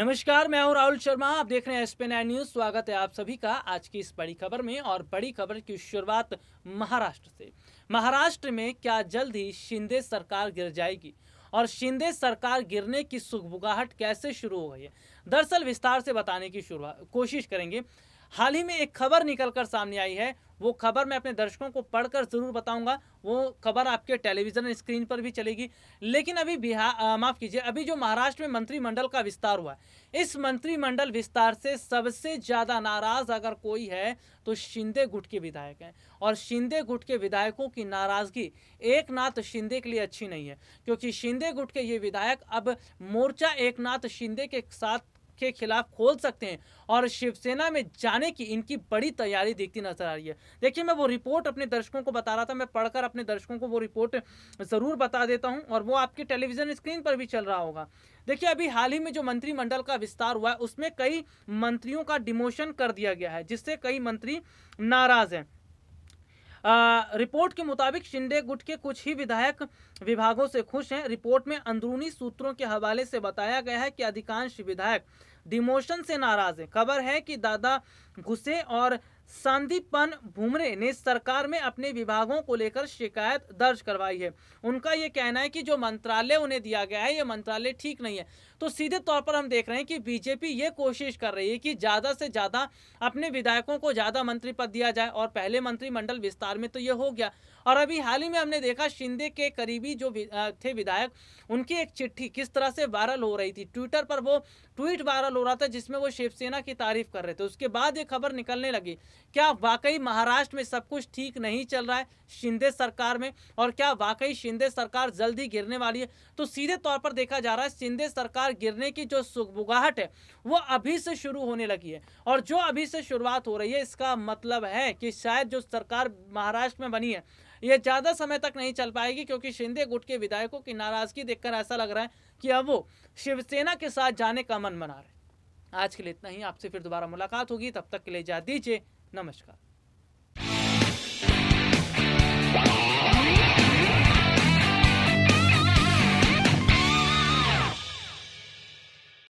नमस्कार मैं हूं राहुल शर्मा आप देख रहे हैं एसपी नाइन न्यूज स्वागत है आप सभी का आज की इस बड़ी खबर में और बड़ी खबर की शुरुआत महाराष्ट्र से महाराष्ट्र में क्या जल्द ही शिंदे सरकार गिर जाएगी और शिंदे सरकार गिरने की सुखबुगाहट कैसे शुरू हो गई है दरअसल विस्तार से बताने की शुरुआत कोशिश करेंगे हाल ही में एक खबर निकलकर सामने आई है वो खबर मैं अपने दर्शकों को पढ़कर ज़रूर बताऊंगा वो खबर आपके टेलीविज़न स्क्रीन पर भी चलेगी लेकिन अभी बिहार माफ़ कीजिए अभी जो महाराष्ट्र में मंत्रिमंडल का विस्तार हुआ इस मंत्रिमंडल विस्तार से सबसे ज़्यादा नाराज़ अगर कोई है तो शिंदे गुट के विधायक हैं और शिंदे गुट के विधायकों की नाराज़गी एक नाथ शिंदे के लिए अच्छी नहीं है क्योंकि शिंदे गुट के ये विधायक अब मोर्चा एक नाथ शिंदे के साथ के खिलाफ खोल सकते हैं और शिवसेना में जाने की इनकी बड़ी तैयारी दिखती नजर आ रही है देखिए मैं वो रिपोर्ट अपने दर्शकों को बता रहा था मैं पढ़कर अपने दर्शकों को वो रिपोर्ट ज़रूर बता देता हूँ और वो आपके टेलीविज़न स्क्रीन पर भी चल रहा होगा देखिए अभी हाल ही में जो मंत्रिमंडल का विस्तार हुआ है उसमें कई मंत्रियों का डिमोशन कर दिया गया है जिससे कई मंत्री नाराज़ हैं आ, रिपोर्ट के मुताबिक शिंदे गुट के कुछ ही विधायक विभागों से खुश हैं रिपोर्ट में अंदरूनी सूत्रों के हवाले से बताया गया है कि अधिकांश विधायक डिमोशन से नाराज है खबर है कि दादा गुस्से और संदीपन भूमरे ने सरकार में अपने विभागों को लेकर शिकायत दर्ज करवाई है उनका ये कहना है कि जो मंत्रालय उन्हें दिया गया है ये मंत्रालय ठीक नहीं है तो सीधे तौर पर हम देख रहे हैं कि बीजेपी ये कोशिश कर रही है कि ज़्यादा से ज़्यादा अपने विधायकों को ज़्यादा मंत्री पद दिया जाए और पहले मंत्रिमंडल विस्तार में तो ये हो गया और अभी हाल ही में हमने देखा शिंदे के करीबी जो थे विधायक उनकी एक चिट्ठी किस तरह से वायरल हो रही थी ट्विटर पर वो ट्वीट वायरल हो रहा था जिसमें वो शिवसेना की तारीफ कर रहे थे उसके बाद ये खबर निकलने लगी क्या वाकई महाराष्ट्र में सब कुछ ठीक नहीं चल रहा है शिंदे सरकार में और क्या वाकई शिंदे सरकार जल्दी गिरने वाली है तो सीधे तौर पर देखा जा रहा है शिंदे सरकार गिरने की जो सुगबुगाहट है वो अभी से शुरू होने लगी है और जो अभी से शुरुआत हो रही है इसका मतलब है कि शायद जो सरकार महाराष्ट्र में बनी है ये ज़्यादा समय तक नहीं चल पाएगी क्योंकि शिंदे गुट के विधायकों की नाराज़गी देखकर ऐसा लग रहा है कि अब वो शिवसेना के साथ जाने का मन बना रहे आज के लिए इतना ही आपसे फिर दोबारा मुलाकात होगी तब तक के लिए जा दीजिए नमस्कार